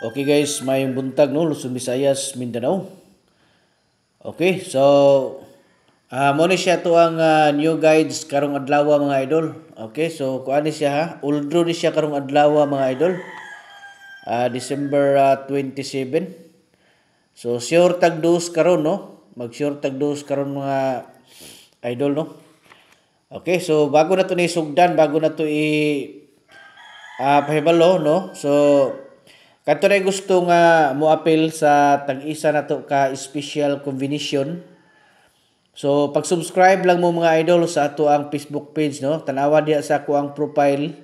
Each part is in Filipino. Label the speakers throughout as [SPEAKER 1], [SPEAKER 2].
[SPEAKER 1] Okay guys, may buntag no, Luzon, Visayas, Mindanao. Okay, so uh, mo ni siya to ang uh, new guides karong adlaw mga idol. Okay, so kuan ni siya ha. Uldro ni siya karong adlaw mga idol. Uh, December uh, 27. So sure tag dos karon no. Mag sure tag dos karon mga idol no. Okay, so bago na to ni sugdan, bago na to i uh, pahibalo no. So Katore gusto nga appeal sa tag-isa na to ka special combination. So pag-subscribe lang mo mga idol sa ato ang Facebook page no. Tanawa diha sa ko ang profile.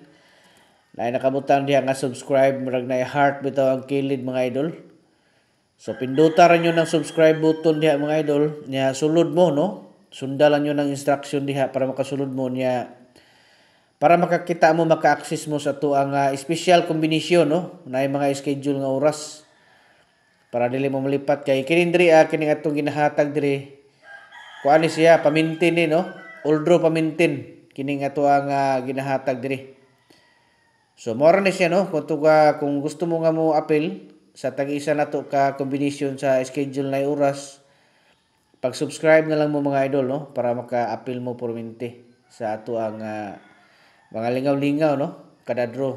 [SPEAKER 1] Na nakabutan diha nga subscribe murag na heart bitaw ang kilid mga idol. So pinduta ra niyo ng subscribe button diha mga idol. Nya sulod mo no. Sundalan niyo ng instruction diha para makasulod mo niya para makakita mo maka-access mo sa tuang uh, ah, special kombinasyon no na mga schedule nga oras para dili mo malipat kay kinindri uh, kini atong ah, ginahatag diri kuan siya pamintin ni no oldro pamintin kini nga to uh, ginahatag diri so more ni siya no kung, to, kung gusto mo nga mo appeal sa tag-isa na to ka combination sa schedule na oras pag-subscribe na lang mo mga idol no para maka-appeal mo pormente sa ato uh, mga lingaw-lingaw, no? Kada draw.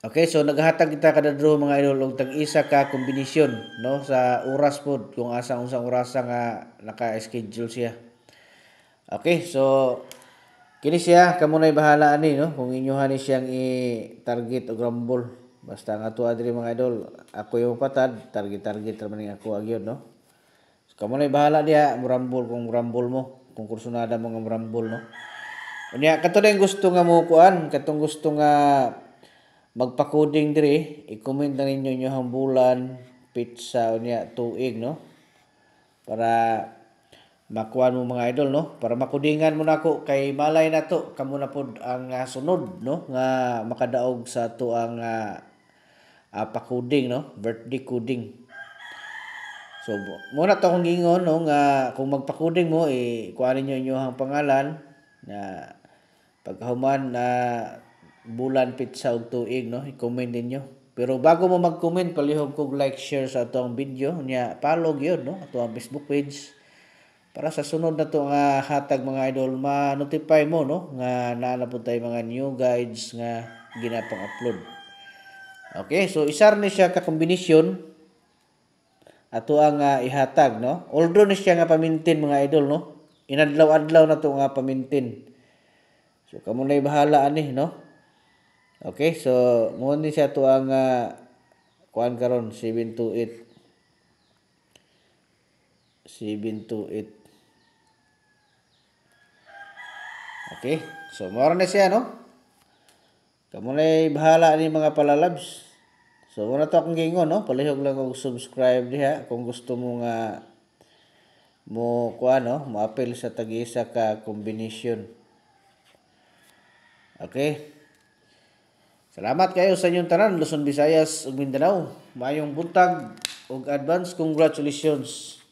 [SPEAKER 1] Okay, so naghatag kita kada draw mga idol og tag-isa ka kombinasyon no sa oras pod kung asa unsang oras nga naka-schedule siya. Okay, so kini siya kamo na bahala ani no kung inyohan ni siyang i-target og rumble. Basta nga tuwa diri mga idol, ako yung patad, target-target ra man ako agyon no. So, kamo na bahala diha, murambol kung murambol mo, kung kursunada mo nga no. Unya kato na gusto nga mo kuan, katong gusto nga magpakoding diri, i-comment na ninyo nyo hambulan, pizza unya tuig no. Para makuan mo mga idol no, para makudingan mo nako kay malay na to kamo na pod ang uh, sunod no nga makadaog sa to ang uh, ah, uh, ah, pakuding no, birthday kuding. So muna to kong gingon no nga kung magpakuding mo i eh, kuanin niyo ang pangalan na Pagkahuman na bulan pitsa og tuig no, i-comment ninyo. Pero bago mo mag-comment, palihog kog like, share sa atong video nya follow gyud no ato ang Facebook page para sa sunod na to nga hatag mga idol ma-notify mo no nga naa po tayo mga new guides nga ginapang upload. Okay, so isar ni siya ka combination ato ang uh, ihatag no. Although ni siya nga pamintin mga idol no. Inadlaw-adlaw na to nga pamintin. So kamo na bahala ani no. Okay, so mo ni siya to ang uh, kuan karon 728 728 Okay, so mora na siya no. Kamo na bahala ani mga palalabs. So wala to akong gingon no, palihog lang og subscribe diha kung gusto mo nga mo kuan no, mo apil sa tag-isa ka combination. Okay? Salamat kayo sa inyong tanan, Luzon, Visayas ug Mindanao. Maayong buntag ug advance congratulations.